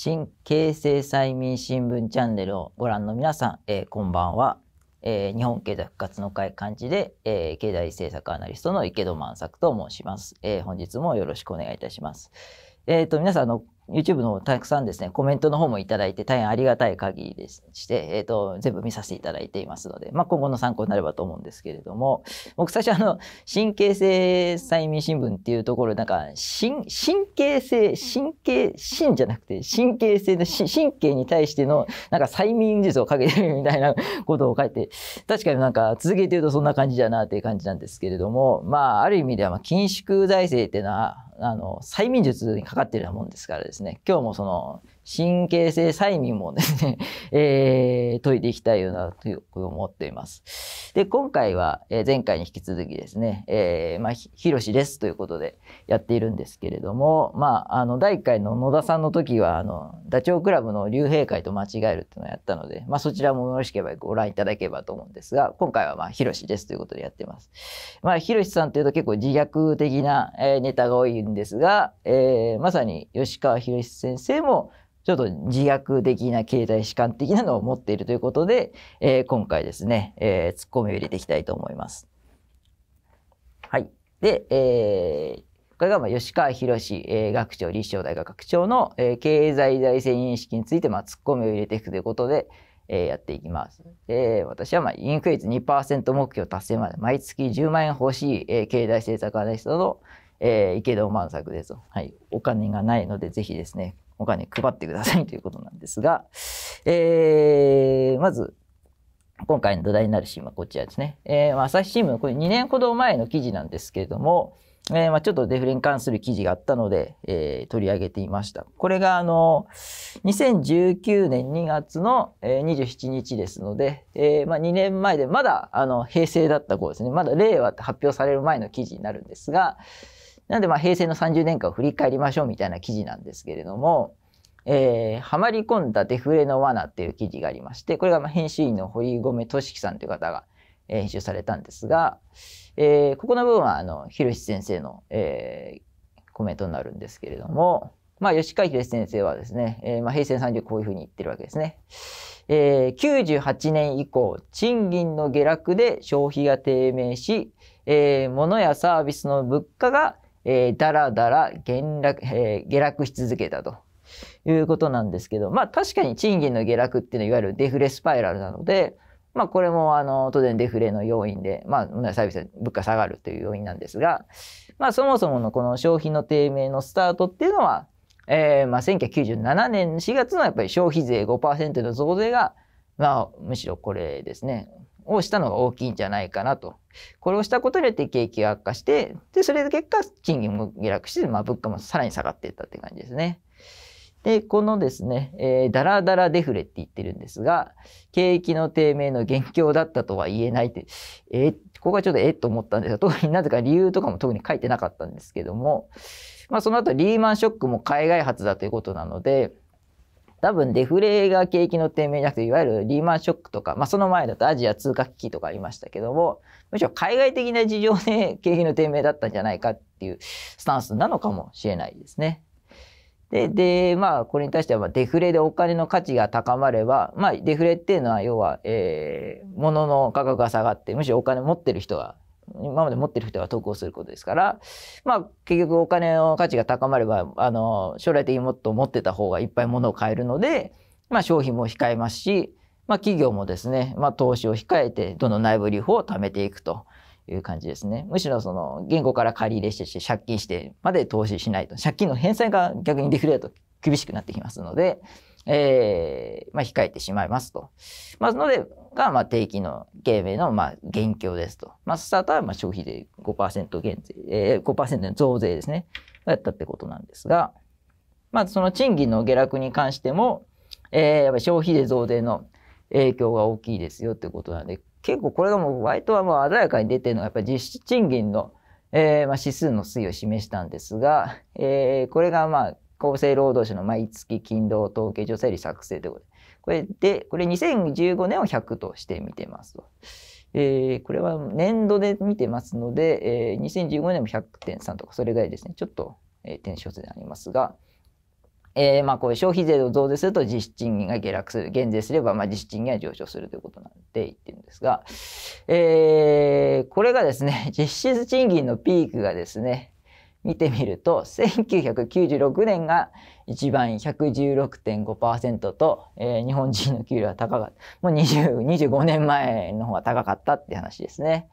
新京成催眠新聞チャンネルをご覧の皆さん、えー、こんばんは、えー、日本経済復活の会幹事で、えー、経済政策アナリストの池戸万作と申します、え本日もよろしくお願いいたしますえっ、と皆さんの YouTube の方たくさんですね、コメントの方もいただいて大変ありがたい限りでして、えっ、ー、と、全部見させていただいていますので、まあ、今後の参考になればと思うんですけれども、僕最初あの、神経性催眠新聞っていうところ、なんか、神、神経性、神経、神じゃなくて、神経性の神経に対しての、なんか催眠術をかけてるみたいな ことを書いて、確かになんか続けてるとそんな感じだなっていう感じなんですけれども、まあ、ある意味では、まあ、緊縮財政っていうのは、あの催眠術にかかっているようなもんですからですね今日もその神経性催眠もですね、えー、解いていきたいよなというう思っています。で、今回は、え前回に引き続きですね、えー、まあ、ひろしですということでやっているんですけれども、まあ、あの、第1回の野田さんの時は、あの、ダチョウ倶楽部の竜兵会と間違えるっていうのをやったので、まあ、そちらもよろしければご覧いただければと思うんですが、今回はまあ、ひろしですということでやってます。まあ、ひろしさんというと結構自虐的な、えネタが多いんですが、えー、まさに吉川ひろし先生も、ちょっと自虐的な経済史観的なのを持っているということで、えー、今回ですね、えー、ツッコミを入れていきたいと思います。はい。で、えー、これが、まあ、吉川博士、えー、学長、立正大学学長の、えー、経済財政認識について、まあ、ツッコミを入れていくということで、えー、やっていきます。えー、私は、まあ、インクズ2%目標達成まで毎月10万円欲しい、えー、経済政策アナリストの、えー、池田万作です。はい。お金がないので、ぜひですね、お金配ってくださいということなんですが、えー、まず、今回の土台になるシーンはこちらですね。えー、朝日新聞、これ2年ほど前の記事なんですけれども、えー、まあ、ちょっとデフレに関する記事があったので、えー、取り上げていました。これがあの2019年2月の、27日ですので、えまあ、2年前でまだあの平成だった頃ですねまだ令和って発表される前の記事になるんですが、なので、まあ、平成の30年間を振り返りましょうみたいな記事なんですけれども、えー、はまり込んだデフレの罠っていう記事がありまして、これがまあ編集員の堀米俊樹さんという方が編集されたんですが、えー、ここの部分は、あの、ひろ先生の、えー、コメントになるんですけれども、まあ、吉川秀先生はですね、えー、まあ平成30こういうふうに言ってるわけですね。えー、98年以降、賃金の下落で消費が低迷し、えー、物やサービスの物価がえー、だらだら減落、えー、下落し続けたということなんですけど、まあ確かに賃金の下落っていうのはいわゆるデフレスパイラルなので、まあこれもあの当然デフレの要因で、まあサービス物価下がるという要因なんですが、まあそもそものこの消費の低迷のスタートっていうのは、えー、まあ1997年4月のやっぱり消費税5%の増税が、まあむしろこれですね。をしたのが大きいんじゃないかなと。これをしたことによって景気が悪化して、で、それで結果、賃金も下落して、まあ、物価もさらに下がっていったって感じですね。で、このですね、えー、ダラダラデフレって言ってるんですが、景気の低迷の元凶だったとは言えないって、えー、ここがちょっとえっと思ったんですが、特になぜか理由とかも特に書いてなかったんですけども、まあその後リーマンショックも海外発だということなので、多分デフレが景気の低迷じゃなくて、いわゆるリーマンショックとか、まあその前だとアジア通貨危機とかありましたけども、むしろ海外的な事情で景気の低迷だったんじゃないかっていうスタンスなのかもしれないですね。で、で、まあ、これに対しては、デフレでお金の価値が高まれば、まあ、デフレっていうのは、要は、えー、物の価格が下がって、むしろお金持ってる人が今まで持ってる人は投稿することですから、まあ、結局お金の価値が高まればあの将来的にもっと持ってた方がいっぱい物を買えるので、まあ、消費も控えますし、まあ、企業もですね、まあ、投資を控えてどの内部留保を貯めていくと。いう感じですね。むしろその銀行から借り入れして借金してまで投資しないと借金の返済が逆にデフレだと厳しくなってきますので、えー、まあ、控えてしまいますと。まあ、ので、が、まあ、定期の芸名の、まあ、減強ですと。まあ、スタートは、まあ、消費税5%減税、えー、5%の増税ですね。やったってことなんですが、まあ、その賃金の下落に関しても、えー、やっぱり消費税増税の影響が大きいですよってことなんで、結構これがもう、割とはもう鮮やかに出てるのが、やっぱり実質賃金の、えーまあ、指数の推移を示したんですが、えー、これがまあ厚生労働省の毎月勤労統計助成率作成ということで、これで、これ2015年を100として見てますと。えー、これは年度で見てますので、えー、2015年も100.3とか、それぐらいですね、ちょっと、えー、転職数でありますが、えー、まあこういう消費税を増税すると実質賃金が下落する、減税すればまあ実質賃金が上昇するということなんで言ってるんですが、えー、これがですね、実質賃金のピークがですね、見てみると1996年が一番116.5%と、えー、日本人の給料は高かったもう20 25年前の方が高かったって話ですね、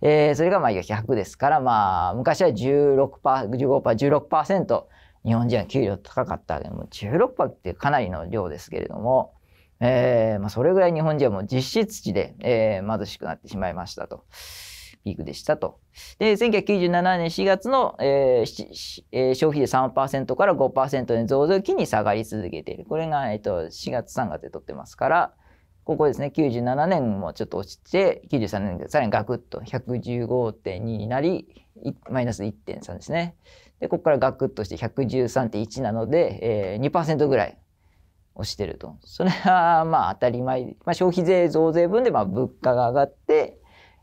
えー、それがまあ100ですからまあ昔は1 6 1 1 6日本人は給料高かったでも16%ってかなりの量ですけれども、えーまあ、それぐらい日本人はもう実質値で、えー、貧しくなってしまいましたと。ピークでしたと。で、1997年4月の、えーえー、消費税3%から5%に増税期に下がり続けている。これが、えーと、4月3月で取ってますから、ここですね、97年もちょっと落ちて、93年でさらにガクッと115.2になり、マイナス1.3ですね。で、ここからガクッとして113.1なので、えー、2%ぐらい落ちてると。それはまあ当たり前。まあ、消費税増税分でまあ物価が上がって、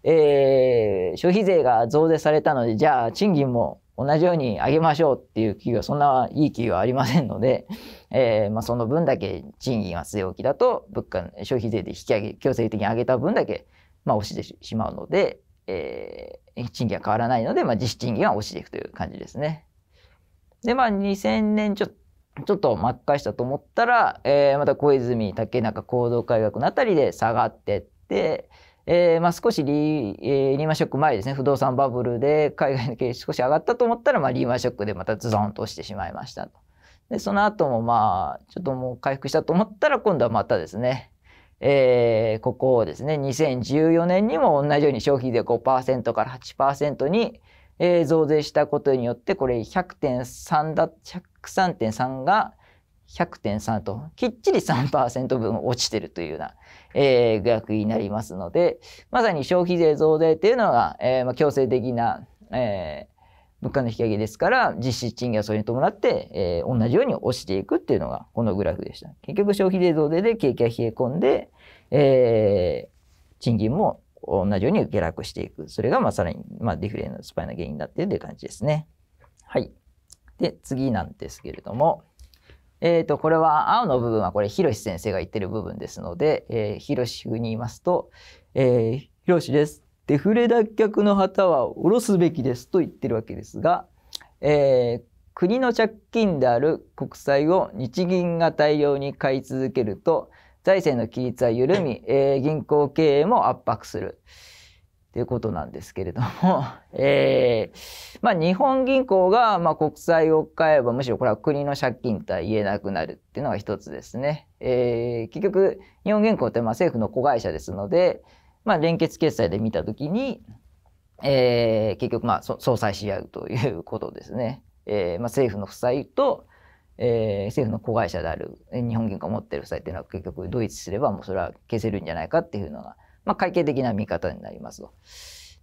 えー、消費税が増税されたので、じゃあ賃金も同じように上げましょうっていう企業、そんないい企業はありませんので、えー、まあ、その分だけ賃金が据え置きだと、物価、消費税で引き上げ、強制的に上げた分だけ、まあ、押してしまうので、えー、賃金は変わらないので、まあ、実質賃金は押していくという感じですね。で、まあ、2000年ちょちょっと真っ赤したと思ったら、えー、また小泉、竹中行動改革のあたりで下がってって、えー、まあ少しリ,、えー、リーマンショック前ですね、不動産バブルで海外の経営少し上がったと思ったら、まあ、リーマンショックでまたズドンと落ちてしまいましたと。で、その後もまあ、ちょっともう回復したと思ったら、今度はまたですね、えー、ここをですね、2014年にも同じように消費税5%から8%に、えー、増税したことによって、これ100.3だ、103.3が100.3と、きっちり3%分落ちてるというような、えー、額になりますので、まさに消費税増税っていうのが、えー、まあ、強制的な、えー、物価の引き上げですから実質賃金はそれに伴って、えー、同じように落ちていくっていうのがこのグラフでした。結局消費税増税で景気が冷え込んで、えー、賃金も同じように下落していく。それがまあさらに、まあ、デフレのスパイの原因になっていう感じですね。はい。で、次なんですけれども、えー、とこれは青の部分はこれ広先生が言ってる部分ですので、えー、広風に言いますと「えー、広です。デフレ脱却の旗は下ろすべきです」と言ってるわけですが、えー、国の借金である国債を日銀が大量に買い続けると財政の規律は緩み、えー、銀行経営も圧迫する。ということなんですけれども えー、まあ、日本銀行がま国債を買えばむしろこれは国の借金とは言えなくなるっていうのが一つですね。えー、結局日本銀行ってまあ政府の子会社ですので、まあ、連結決済で見た時に、えー、結局まあ相殺し合うということですね。えまあ、政府の負債と、え政府の子会社である日本銀行が持ってる負債っていうのは結局ドイツすればもうそれは消せるんじゃないかっていうのがまあ、会計的な見方になりますと。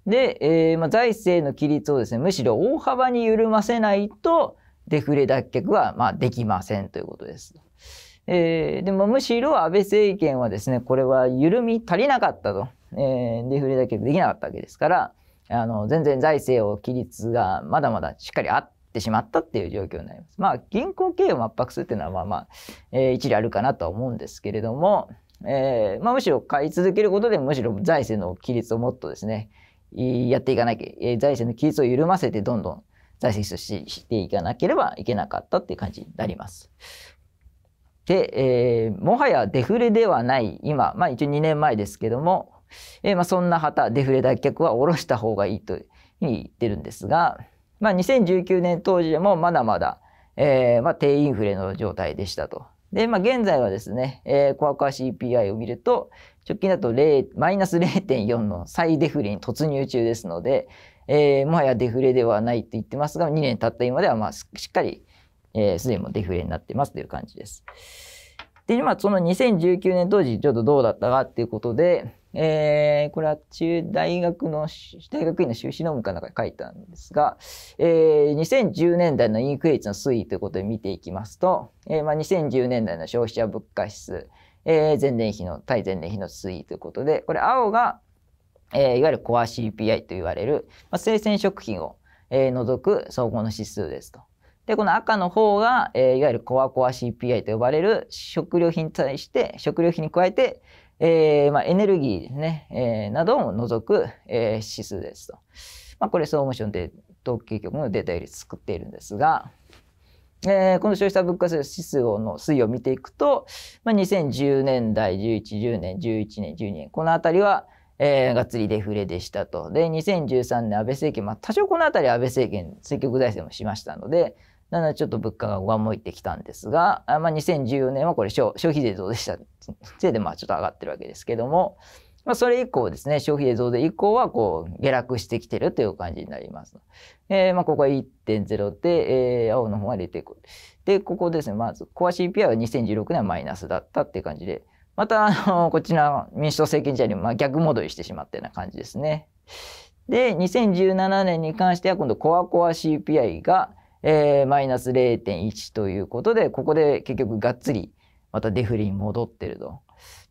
で、えー、まあ、財政の規律をですね、むしろ大幅に緩ませないと、デフレ脱却はまあできませんということです。えー、でもむしろ安倍政権はですね、これは緩み足りなかったと、えー、デフレ脱却できなかったわけですから、あの全然財政を規律がまだまだしっかりあってしまったっていう状況になります。まあ銀行経営を圧迫するっていうのはまあまあ、えー、一理あるかなとは思うんですけれども、えー、まあ、むしろ買い続けることでむしろ財政の規律をもっとですねやっていかなきゃ、えー、財政の規律を緩ませてどんどん財政出資していかなければいけなかったっていう感じになります。で、えー、もはやデフレではない今、まあ、一応2年前ですけども、えー、まあ、そんな旗デフレ脱却は下ろした方がいいというふうに言ってるんですが、まあ、2019年当時でもまだまだ、えー、まあ、低インフレの状態でしたと。で、まあ、現在はですね、えー、コアコア CPI を見ると、直近だと0マイナス0.4の再デフレに突入中ですので、えー、もはやデフレではないと言ってますが、2年経った今では、まあ、しっかり、えー、すでにもデフレになってますという感じです。で、今、その2019年当時、ちょっとどうだったかっていうことで、えー、これは中大学の、大学院の修士論文から書いたんですが、えー、2010年代のインフレ率の推移ということで見ていきますと、えーまあ、2010年代の消費者物価指数、えー、前年比の、対前年比の推移ということで、これ青が、えー、いわゆるコア CPI と言われる、まあ、生鮮食品を、えー、除く総合の指数ですと。で、この赤の方が、えー、いわゆるコアコア CPI と呼ばれる食料品に対して、食料品に加えて、えーまあ、エネルギーですね、えー、などを除く、えー、指数ですと。まあ、これ総務省で統計局のデータより作っているんですが、えー、この消費者物価指数の推移を見ていくと、まあ、2010年代、11、10年、11年、12年、この辺りは、えー、がっつりデフレでしたと。で、2013年安倍政権、まあ、多少この辺り安倍政権、積極財政もしましたので、なだちょっと物価が上向いてきたんですが、まあ、2014年はこれ消費税増税した税いでまあちょっと上がってるわけですけども、まあ、それ以降ですね消費税増税以降はこう下落してきてるという感じになります。えー、まあここは1.0で、えー、青の方が出てくる。でここですねまずコア CPI は2016年はマイナスだったっていう感じでまたあのこちら民主党政権時代にまあ逆戻りしてしまったような感じですね。で2017年に関しては今度コアコア CPI がえー、マイナス0.1ということで、ここで結局がっつりまたデフレに戻ってると。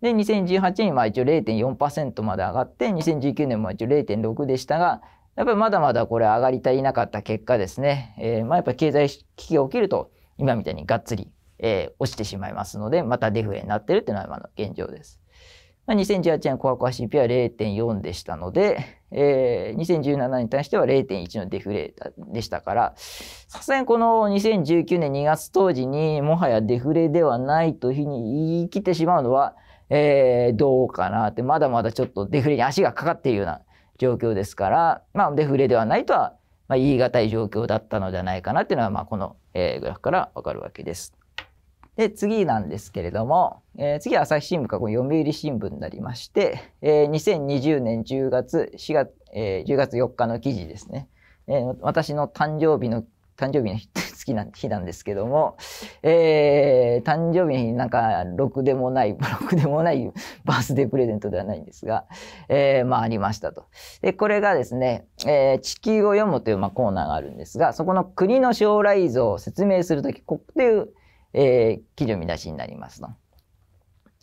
で、2018年は一応0.4%まで上がって、2019年も一応0.6でしたが、やっぱりまだまだこれ上がり足りなかった結果ですね。えー、まあやっぱり経済危機が起きると、今みたいにがっつり、えー、落ちてしまいますので、またデフレになってるっていうのは今の現状です。まあ、2018年コアコア CP は0.4でしたので、えー、2017に対しては0.1のデフレでしたから、さすがにこの2019年2月当時にもはやデフレではないというふうに言い切ってしまうのは、えー、どうかなって、まだまだちょっとデフレに足がかかっているような状況ですから、まあデフレではないとは、言い難い状況だったのではないかなっていうのは、まあこの、グラフからわかるわけです。で、次なんですけれども、えー、次は朝日新聞かこ読売新聞になりまして、えー、2020年10月、4月、えー、10月4日の記事ですね。えー、私の誕生日の、誕生日の日、好 な日なんですけども、えー、誕生日の日になんか、ろくでもない、ろくでもないバースデープレゼントではないんですが、えー、まあありましたと。で、これがですね、えー、地球を読むというまあコーナーがあるんですが、そこの国の将来像を説明するとき、こえー、切る見出しになりますと。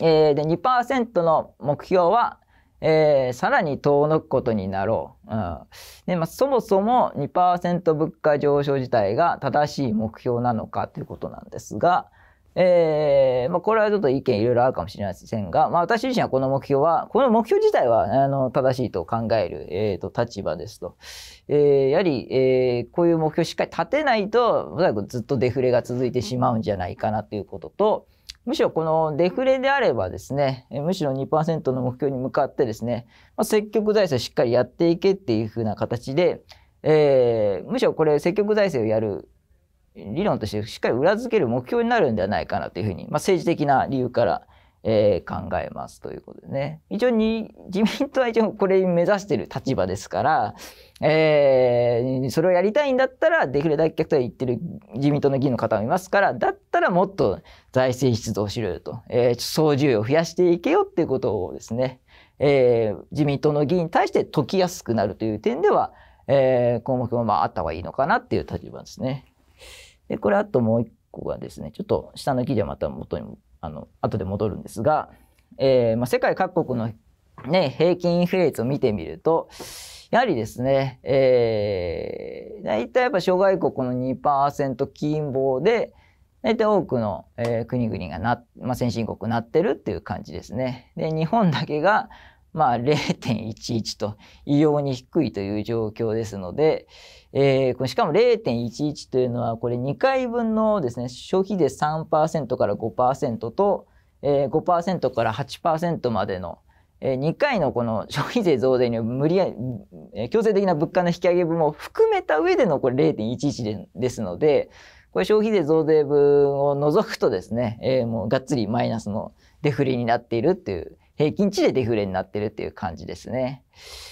えー、で、2%の目標は、えー、さらに遠のくことになろう。うんでまあ、そもそも2%物価上昇自体が正しい目標なのかということなんですが、えー、まあ、これはちょっと意見いろいろあるかもしれませんが、まあ、私自身はこの目標は、この目標自体は、あの、正しいと考える、えっ、ー、と、立場ですと。えー、やはり、えー、こういう目標をしっかり立てないと、おそらくずっとデフレが続いてしまうんじゃないかなということと、むしろこのデフレであればですね、むしろ2%の目標に向かってですね、まあ、積極財政しっかりやっていけっていうふうな形で、えー、むしろこれ積極財政をやる理論としてしっかり裏付ける目標になるんではないかなというふうに、まあ、政治的な理由から、えー、考えますということでね。一応に 自民党は一応これ目指してる立場ですから、えー、それをやりたいんだったらデフレ脱却とは言ってる自民党の議員の方もいますから、だったらもっと財政出動しろよと、えー、総重量を増やしていけよっていうことをですね、えー、自民党の議員に対して解きやすくなるという点では、えー、項目もまああった方がいいのかなっていう立場ですね。で、これあともう一個はですね、ちょっと下の記事はまた元にあの、後で戻るんですが、えー、まあ、世界各国のね、平均インフレ率を見てみると、やはりですね、えー、大体やっぱ諸外国の2%金棒で、大体多くの、えー、国々がな、まあ、先進国なってるっていう感じですね。で、日本だけが、まあ、0.11と異様に低いという状況ですので、えー、しかも0.11というのはこれ2回分のですね消費税3%から5%と、えー、5%から8%までの、えー、2回のこの消費税増税に無理やり、えー、強制的な物価の引き上げ分も含めた上でのこれ0.11でですのでこれ消費税増税分を除くとですね、えー、もうがっつりマイナスのデフレになっているっていう平均値でデフレになってるっていう感じですね。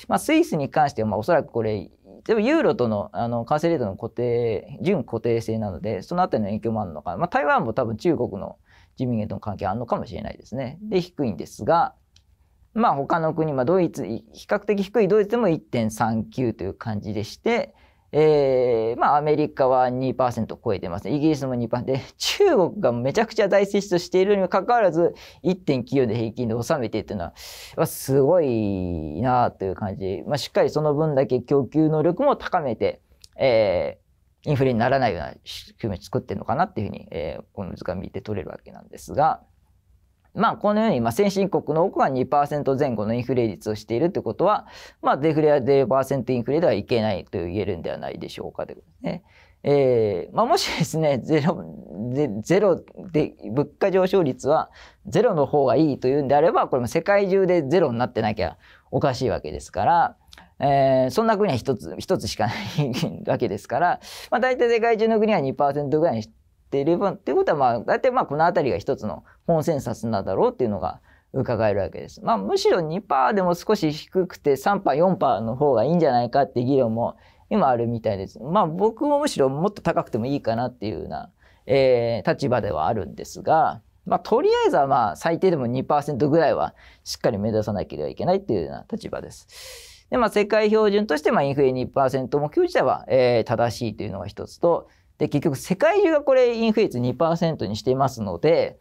まあ、スイスに関しては、まあ、おそらくこれ、でもユーロとのあの為替レートの固定、準固定性なので、そのあたりの影響もあるのかな。まあ、台湾も多分中国の人民元との関係あるのかもしれないですね。で、低いんですが、まあ他の国、まあ、ドイツ、比較的低いドイツでも1.39という感じでして、えー、まあアメリカは2%超えてますね。イギリスも2%で、中国がめちゃくちゃ大接種しているにもかかわらず、1.94で平均で収めてっていうのは、すごいなという感じ。まあ、しっかりその分だけ供給能力も高めて、えー、インフレにならないような仕組みを作ってるのかなっていうふうに、えー、この図鑑見て取れるわけなんですが、まあ、このように、まあ、先進国の多くが2%前後のインフレ率をしているということは、まあ、デフレは0%インフレではいけないと言えるんではないでしょうかということですね。えーまあ、もしですねゼロでゼロで物価上昇率はゼロの方がいいというんであればこれも世界中でゼロになってなきゃおかしいわけですから、えー、そんな国は一つ一つしかないわけですから、まあ、大体世界中の国は2%ぐらいにっていればということはまあ大体まあこの辺りが一つのコンセンサスなんだろうっていうのが伺えるわけです。まあ、むしろ2%でも少し低くて3%、4%の方がいいんじゃないかって議論も今あるみたいです。まあ僕もむしろもっと高くてもいいかなっていうような、えー、立場ではあるんですが、まあとりあえずはまあ最低でも2%ぐらいはしっかり目指さなければいけないっていうような立場です。で、まあ世界標準としてまあインフレ2%目標自体は、えー、正しいというのが一つと、で、結局世界中がこれインフレ率2%にしていますので、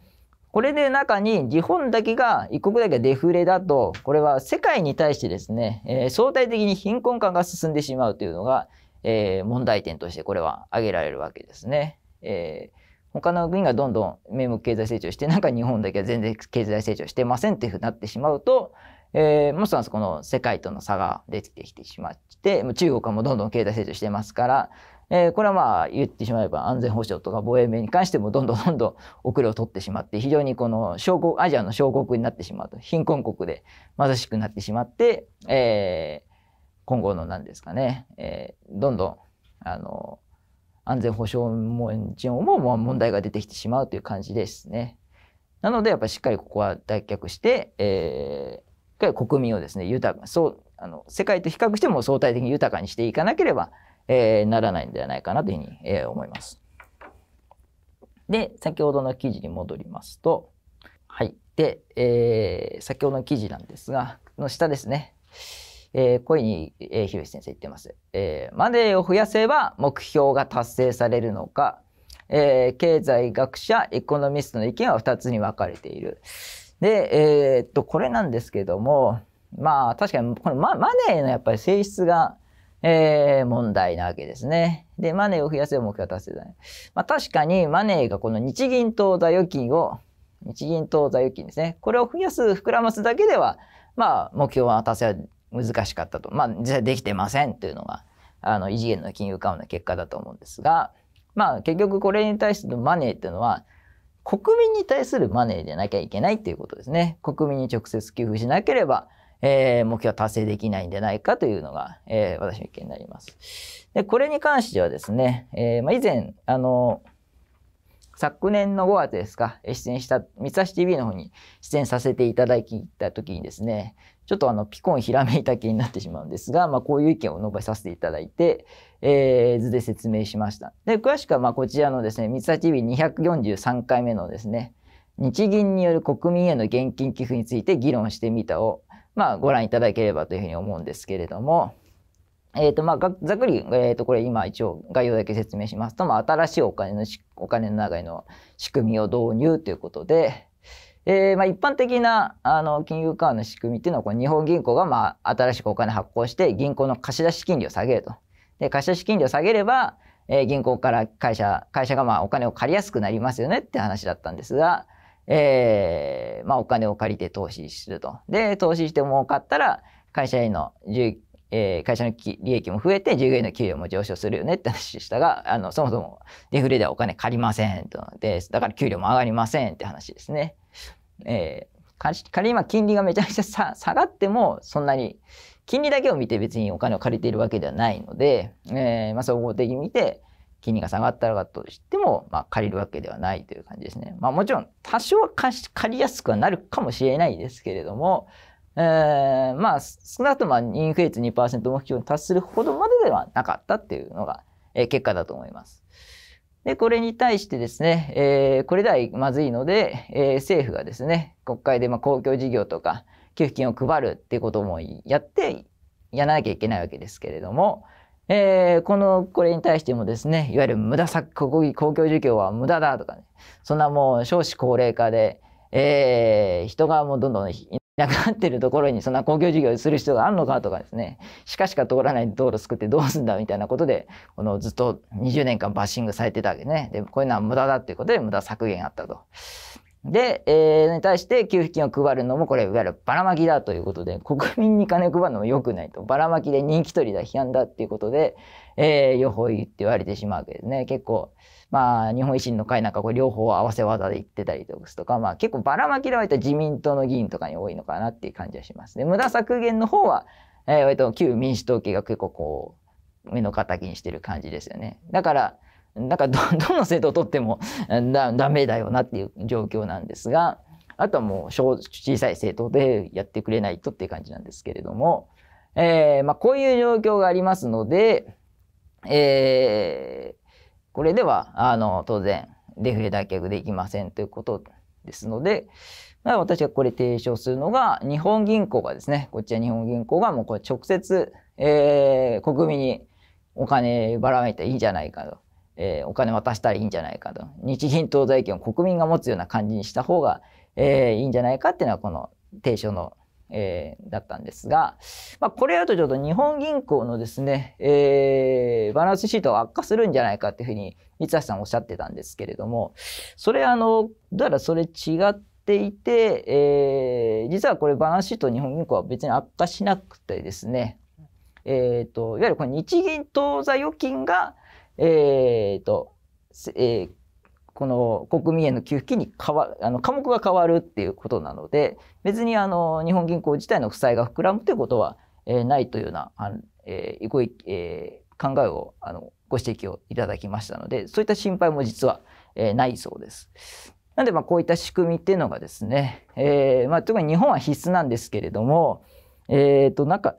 これで中に日本だけが、一国だけがデフレだと、これは世界に対してですね、えー、相対的に貧困感が進んでしまうというのが、えー、問題点としてこれは挙げられるわけですね。えー他の国がどんどん名目経済成長して、なんか日本だけは全然経済成長してませんというふうになってしまうと、えー、もしかすこの世界との差が出てきてしまって、中国はもうどんどん経済成長してますから、えー、これはまあ言ってしまえば安全保障とか防衛面に関してもどんどんどんどん遅れを取ってしまって非常にこの小国アジアの小国になってしまうと貧困国で貧しくなってしまって、えー、今後の何ですかね、えー、どんどんあの安全保障面上も問題が出てきてしまうという感じですね。なのでやっぱりしっかりここは脱却して、えー、国民をですね豊かそうあの世界と比較しても相対的に豊かにしていかなければえー、ならないんではないかなというふうに、えー、思います。で、先ほどの記事に戻りますと、はい。で、えー、先ほどの記事なんですが、の下ですね。えー、こういうふうに、えー、広先生言ってます。えー、マネーを増やせば目標が達成されるのか、えー、経済学者、エコノミストの意見は2つに分かれている。で、えー、っと、これなんですけども、まあ確かにこのママネーのやっぱり性質がえー、問題なわけですね。で、マネーを増やせば目標達成だね。まあ、確かにマネーがこの日銀当座預金を、日銀当座預金ですね。これを増やす、膨らますだけでは、まあ、目標は達成は難しかったと。まあ、実際できてませんというのが、あの、異次元の金融緩和の結果だと思うんですが、まあ、結局これに対してのマネーっていうのは、国民に対するマネーでなきゃいけないっていうことですね。国民に直接給付しなければ、えー、目標は達成できないんじゃないかというのが、えー、私の意見になります。で、これに関してはですね、えー、まあ、以前、あの、昨年の5月ですか、出演した、三橋 TV の方に出演させていただいた時にですね、ちょっとあの、ピコンひらめいた気になってしまうんですが、まあ、こういう意見を述べさせていただいて、えー、図で説明しました。で、詳しくは、ま、こちらのですね、三橋 TV243 回目のですね、日銀による国民への現金寄付について議論してみたをまあ、ご覧いただければというふうに思うんですけれども、えっ、ー、と、まあ、ざっくり、えっ、ー、と、これ今一応概要だけ説明しますと、まあ、新しいお金のお金の流れの仕組みを導入ということで、えー、まあ、一般的な、あの、金融緩和の仕組みっていうのは、この日本銀行が、まあ、新しくお金発行して、銀行の貸し出し金利を下げると。で、貸し出し金利を下げれば、えー、銀行から会社、会社がまあお金を借りやすくなりますよねって話だったんですが、えー、まあ、お金を借りて投資すると。で、投資して儲かったら、会社員のえー、会社の利益も増えて、従業員の給料も上昇するよねって話したが、あの、そもそもデフレではお金借りませんと。で、だから給料も上がりませんって話ですね。えー、仮に今金利がめちゃくちゃ下がっても、そんなに、金利だけを見て別にお金を借りているわけではないので、えー、まあ、総合的に見て、金利が下がったらとしても、まあ、借りるわけではないという感じですね。まあ、もちろん多少は借りやすくはなるかもしれないですけれども、えー、まあ少なくともインフレ率2%目標に達するほどまでではなかったっていうのが、えー、結果だと思います。で、これに対してですね、えー、これではまずいので、えー、政府がですね、国会でまあ公共事業とか給付金を配るっていうこともやって、やらなきゃいけないわけですけれども、えー、この、これに対してもですね、いわゆる無駄作、国公共事業は無駄だとかね、そんなもう少子高齢化で、えー、人がもうどんどんいなくなってるところにそんな公共事業をする人があるのかとかですね、しかしか通らない道路作ってどうすんだみたいなことで、このずっと20年間バッシングされてたわけね。で、こういうのは無駄だっていうことで無駄削減あったと。で、えー、に対して給付金を配るのもこれいわゆるばらまきだということで国民に金を配るのも良くないとばらまきで人気取りだ批判だっていうことで、えー、両方言って言われてしまうわけですね結構まあ日本維新の会なんかこれ両方合わせ技で言ってたりとか、まあ、結構ばらまきで割と自民党の議員とかに多いのかなっていう感じはしますね無駄削減の方は、えー、割と旧民主党系が結構こう目の敵にしてる感じですよねだからなんか どの制度をとってもダメだよなっていう状況なんですがあとはもう小さい政党でやってくれないとっていう感じなんですけれども、えー、まあ、こういう状況がありますので、えー、これではあの当然デフレ脱却できませんということですので、まあ、私がこれ提唱するのが日本銀行がですねこっちは日本銀行がもうこれ直接、えー、国民にお金ばらまいたらいいんじゃないかと。えー、お金渡したらいいんじゃないかと日銀当座意見を国民が持つような感じにした方が、えー、いいんじゃないかっていうのはこの提唱の、えー、だったんですが、まあ、これだとちょっと日本銀行のですね、えー、バランスシートが悪化するんじゃないかっていうふうに三橋さんおっしゃってたんですけれどもそれあのだからそれ違っていて、えー、実はこれバランスシート日本銀行は別に悪化しなくてですねえーと、いわゆるこれ日銀当座預金がえーとえー、この国民への給付金に変わあの科目が変わるっていうことなので別にあの日本銀行自体の負債が膨らむということは、えー、ないというようなあえーごえー、考えをあのご指摘をいただきましたのでそういった心配も実は、えー、ないそうです。なんでまあこういった仕組みっていうのがですね、えーまあ、特に日本は必須なんですけれども、えー、となんか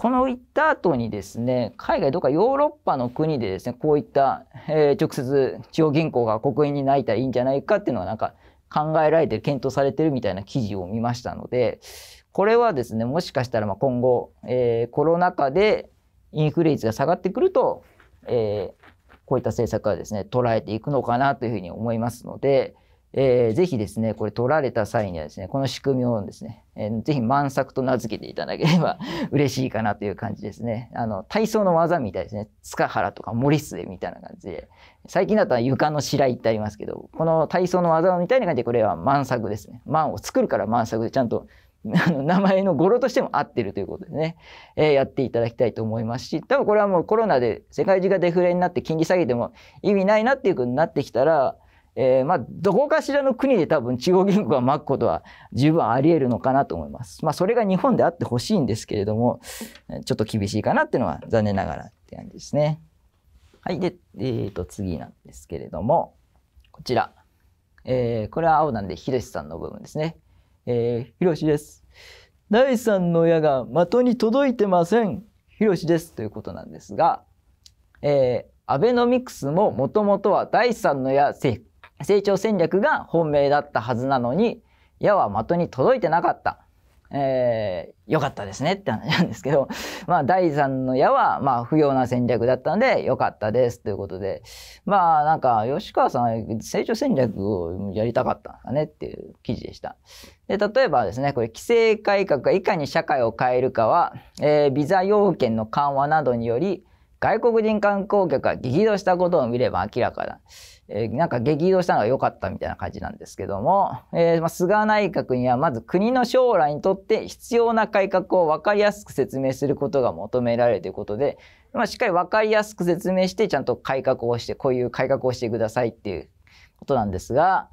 この行った後にですね、海外どっかヨーロッパの国でですね、こういった、えー、直接地方銀行が国営に泣いたらいいんじゃないかっていうのはなんか考えられて検討されてるみたいな記事を見ましたので、これはですね、もしかしたらま今後、えー、コロナ禍でインフレ率が下がってくると、えー、こういった政策はですね、捉えていくのかなというふうに思いますので、えー、ぜひですね、これ取られた際にはですね、この仕組みをですね、えー、ぜひ満作と名付けていただければ 嬉しいかなという感じですね。あの、体操の技みたいですね。塚原とか森末みたいな感じで、最近だったら床の白井ってありますけど、この体操の技みたいな感じで、これは満作ですね。満を作るから満作で、ちゃんと あの名前の語呂としても合ってるということでね、えー、やっていただきたいと思いますし、多分これはもうコロナで世界中がデフレになって金利下げても意味ないなっていうことになってきたら、えー、まあ、どこかしらの国で多分中央銀行が巻くことは十分あり得るのかなと思います。まあ、それが日本であってほしいんですけれども、ちょっと厳しいかなっていうのは残念ながらって感じですね。はい。で、えー、と、次なんですけれども、こちら。えー、これは青なんで、ひろしさんの部分ですね。えー、ひろしです。第三の矢が的に届いてません。ひろしです。ということなんですが、えー、アベノミクスももともとは第三の矢政成長戦略が本命だったはずなのに、矢は的に届いてなかった。えー、よかったですねって話なんですけど、まあ、第3の矢は、まあ、不要な戦略だったので、よかったですということで、まあ、なんか、吉川さん、成長戦略をやりたかったんですかねっていう記事でした。で、例えばですね、これ、規制改革がいかに社会を変えるかは、えー、ビザ要件の緩和などにより、外国人観光客が激怒したことを見れば明らかだ。えー、なんか激怒したのが良かったみたいな感じなんですけども、えー、まあ、菅内閣にはまず国の将来にとって必要な改革を分かりやすく説明することが求められるということで、まあ、しっかり分かりやすく説明してちゃんと改革をして、こういう改革をしてくださいっていうことなんですが、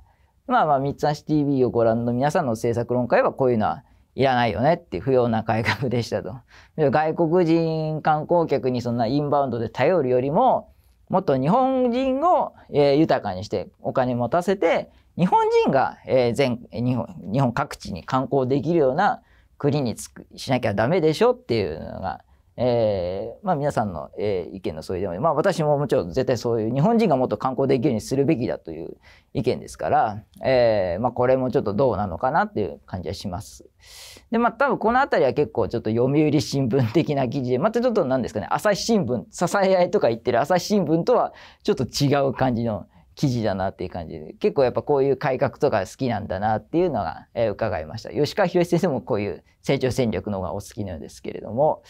まあまあ、三橋 TV をご覧の皆さんの政策論会はこういうのはいらないよねって不要な改革でしたと。外国人観光客にそんなインバウンドで頼るよりも、もっと日本人を、えー、豊かにしてお金持たせて、日本人が、えー、全日本日本各地に観光できるような国にしなきゃダメでしょっていうのが、えー、まあ皆さんの、えー、意見の相違でも、まあ私ももちろん絶対そういう日本人がもっと観光できるようにするべきだという意見ですから、えー、まあこれもちょっとどうなのかなっていう感じはします。で、まあ多分このあたりは結構ちょっと読売新聞的な記事で、またちょっと何ですかね、朝日新聞、支え合いとか言ってる朝日新聞とはちょっと違う感じの記事だなっていう感じで、結構やっぱこういう改革とか好きなんだなっていうのが、えー、伺いました。吉川博先生もこういう成長戦略の方がお好きなんですけれども、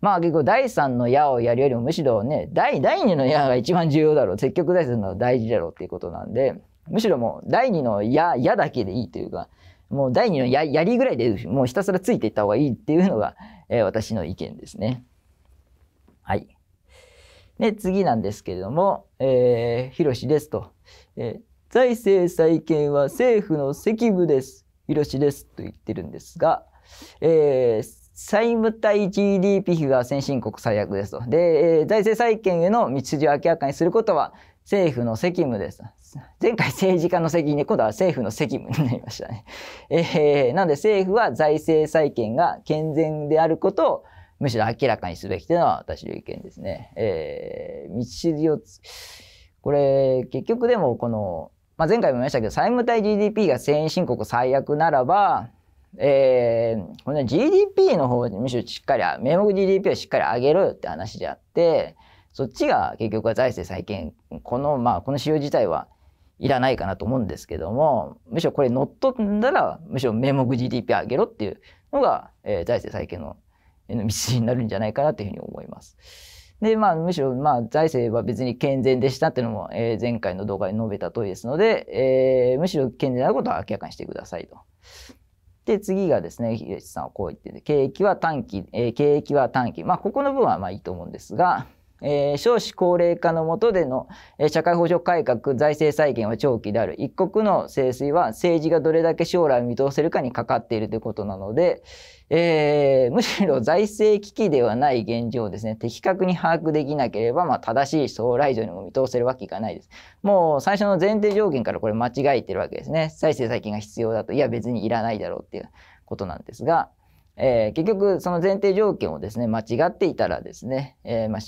まあ結構第3の矢をやるよりもむしろね、第、第2の矢が一番重要だろう。積極第3の大事だろうっていうことなんで、むしろもう第2の矢、矢だけでいいというか、もう第2のやりぐらいでもうひたすらついていった方がいいっていうのが、えー、私の意見ですね。はい。で、次なんですけれども、えー、ひろしですと、えー、財政再建は政府の責務です。ひろしですと言ってるんですが、えー、債務対 GDP 比が先進国最悪ですと。で、えー、財政再建への道筋を明らかにすることは政府の責務です。前回政治家の責任で、今度は政府の責務になりましたね。えー、なので政府は財政再建が健全であることをむしろ明らかにすべきというのは私の意見ですね。えー、道筋をこれ結局でもこの、まあ、前回も言いましたけど債務対 GDP が先進国最悪ならば、えー、この GDP の方むしろしっかり名目 GDP をしっかり上げろよって話であってそっちが結局は財政再建このまあこの仕様自体はいらないかなと思うんですけどもむしろこれ乗っ取ったらむしろ名目 GDP 上げろっていうのが、えー、財政再建のの道になるんじゃないかなというふうに思います。で、まあ、むしろ、まあ、財政は別に健全でしたっていうのも、えー、前回の動画で述べた通りですので、えー、むしろ健全なことは明らかにしてくださいと。で、次がですね、ろしさんはこう言ってて、景気は短期、えー、景気は短期。まあ、ここの部分はまあいいと思うんですが、えー、少子高齢化の下での、えー、社会保障改革、財政再建は長期である。一国の清水は政治がどれだけ将来を見通せるかにかかっているということなので、えー、むしろ財政危機ではない現状をですね、的確に把握できなければ、まあ、正しい将来像にも見通せるわけがないです。もう最初の前提条件からこれ間違えてるわけですね。財政再建が必要だと。いや、別にいらないだろうっていうことなんですが、えー、結局その前提条件をですね間違っていたらですね、えー、まあ、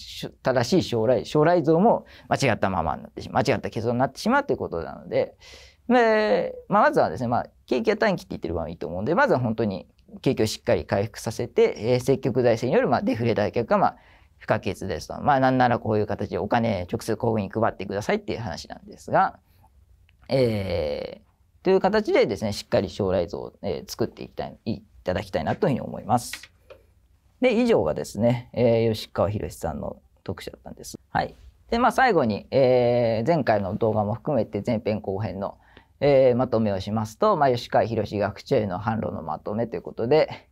正しい将来将来像も間違ったままになってしまう間違った結論になってしまうということなので、でまあ、まずはですね、まあ、景気は短期って言ってる合もいいと思うんでまずは本当に景気をしっかり回復させて、えー、積極財政によるまあデフレ脱却がまあ不可欠ですと。まあなんならこういう形でお金直接交付に配ってくださいっていう話なんですが、えー、という形でですね、しっかり将来像を、えー、作っていきたい、いただきたいなというふうに思います。で、以上がですね、えー、吉川博さんの特集だったんです。はい。で、まあ最後に、えー、前回の動画も含めて前編後編の、えー、まとめをしますと、まあ、吉川博学長への反論のまとめということで、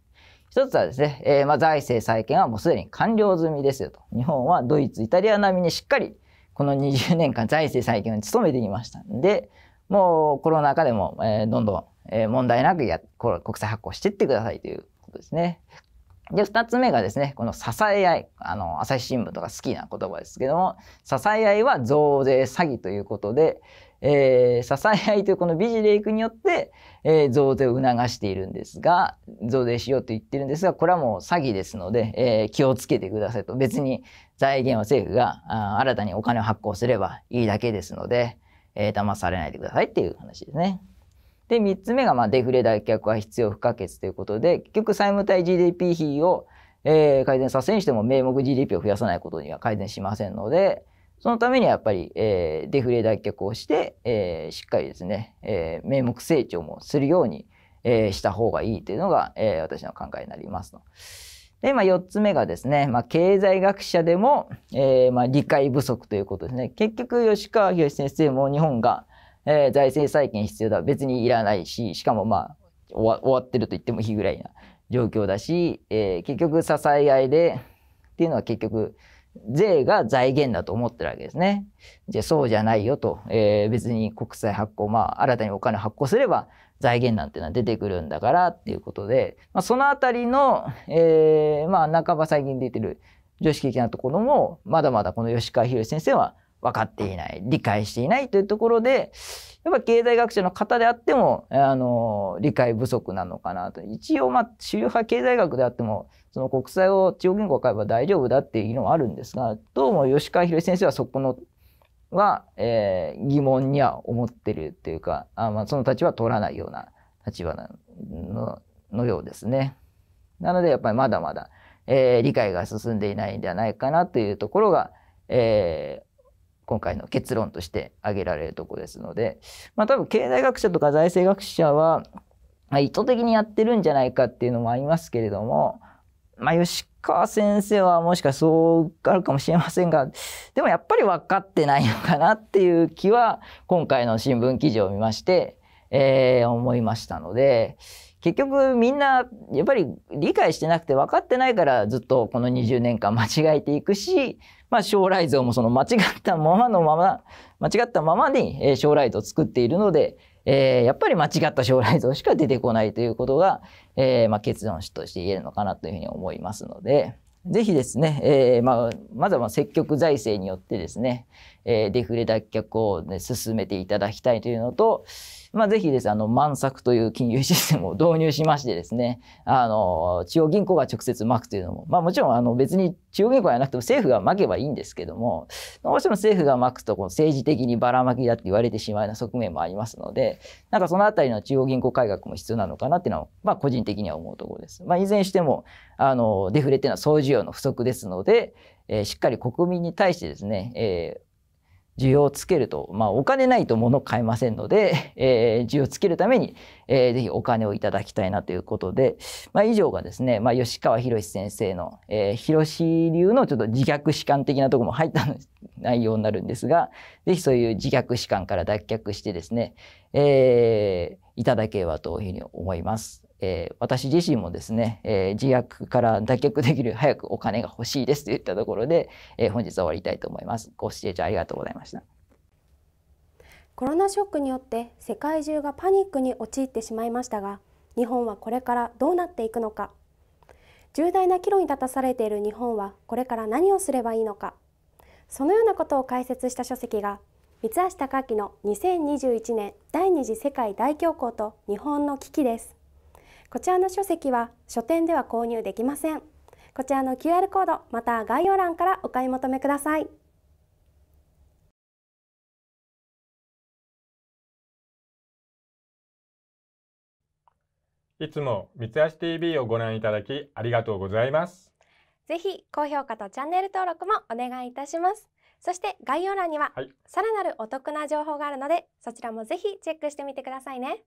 一つはですね、えー、まあ財政再建はもうすでに完了済みですよと。日本はドイツ、イタリア並みにしっかりこの20年間財政再建に努めてきましたんで、もうコロナ禍でも、えー、どんどんえー、問題なくや国債発行していってくださいということですね。で、二つ目がですね、この支え合い。あの、朝日新聞とか好きな言葉ですけども、支え合いは増税詐欺ということで、えー、支え合いというこのビジレイクによって、えー、増税を促しているんですが、増税しようと言ってるんですが、これはもう詐欺ですので、えー、気をつけてくださいと。別に財源は政府があ新たにお金を発行すればいいだけですので、えー、騙されないでくださいっていう話ですね。で、3つ目がまあデフレ脱却は必要不可欠ということで、結局債務対 GDP 比を、え改善させにしても名目 GDP を増やさないことには改善しませんので、そのためにはやっぱり、えデフレ脱却をして、えしっかりですね、え名目成長もするように、えした方がいいというのが、え私の考えになりますと。で、まあ、4つ目がですね、まあ、経済学者でも、えー、まあ、理解不足ということですね。結局、吉川博先生も日本が、えー、財政再建必要だ別にいらないししかもまあ終わってると言っても日ぐらいな状況だし、えー、結局支え合いでっていうのは結局税が財源だと思ってるわけですね。じゃあそうじゃないよと、えー、別に国債発行まあ新たにお金発行すれば財源なんていうのは出てくるんだからっていうことで、まあ、その辺りの、えー、まあ半ば最近出てる常識的なところもまだまだこの吉川博先生は分かっていない、理解していないというところで、やっぱ経済学者の方であっても、あの、理解不足なのかなと。一応、まあ、主流派経済学であっても、その国債を中央銀行を買えば大丈夫だっていうのはあるんですが、どうも吉川博先生はそこの、は、えー、疑問には思ってるというか、あまあ、その立場は取らないような立場ののようですね。なので、やっぱりまだまだ、えー、理解が進んでいないんじゃないかなというところが、えー、今回の結論として挙げられるとこですので、まあ、多分経済学者とか財政学者は、ま意図的にやってるんじゃないかっていうのもありますけれども、まあ、吉川先生はもしかそうあるかもしれませんが、でもやっぱり分かってないのかなっていう気は、今回の新聞記事を見まして、えー、思いましたので、結局みんなやっぱり理解してなくて分かってないからずっとこの20年間間違えていくし、まあ、将来像もその間違ったままのまま、間違ったままに将来像を作っているので、えー、やっぱり間違った将来像しか出てこないということが、えー、まあ、結論として言えるのかなというふうに思いますので、ぜひですね、えー、まあ、まずは積極財政によってですね、えデフレ脱却を、ね、進めていただきたいというのと、まあ、ぜひですね、あの、満作という金融システムを導入しましてですね、あの、中央銀行が直接巻くというのも、まあ、もちろん、あの、別に中央銀行ゃなくても政府が巻けばいいんですけども、どうしても政府が巻くと、この政治的にばらまきだって言われてしまうような側面もありますので、なんかそのあたりの中央銀行改革も必要なのかなっていうのは、まあ、個人的には思うところです。まあ、いずれにしても、あの、デフレっていうのは総需要の不足ですので、えー、しっかり国民に対してですね、えー需要をつけると、まあ、お金ないと物を買えませんので、えー、需要をつけるために、えー、ぜひお金をいただきたいなということで、まあ、以上がですね、まあ、吉川博先生の、えー、広志流のちょっと自虐史観的なとこも入った内容になるんですが、ぜひそういう自虐史観から脱却してですね、えー、いただければというふうに思います。えー、私自身もですね、えー、自虐から脱却できる早くお金が欲しいですといったところで、えー、本日は終わりたいと思います。ご視聴ありがとうございました。コロナショックによって世界中がパニックに陥ってしまいましたが、日本はこれからどうなっていくのか、重大な岐路に立たされている日本はこれから何をすればいいのか、そのようなことを解説した書籍が三橋貴明の2021年第二次世界大恐慌と日本の危機です。こちらの書籍は書店では購入できませんこちらの QR コードまた概要欄からお買い求めくださいいつも三橋 TV をご覧いただきありがとうございますぜひ高評価とチャンネル登録もお願いいたしますそして概要欄にはさらなるお得な情報があるので、はい、そちらもぜひチェックしてみてくださいね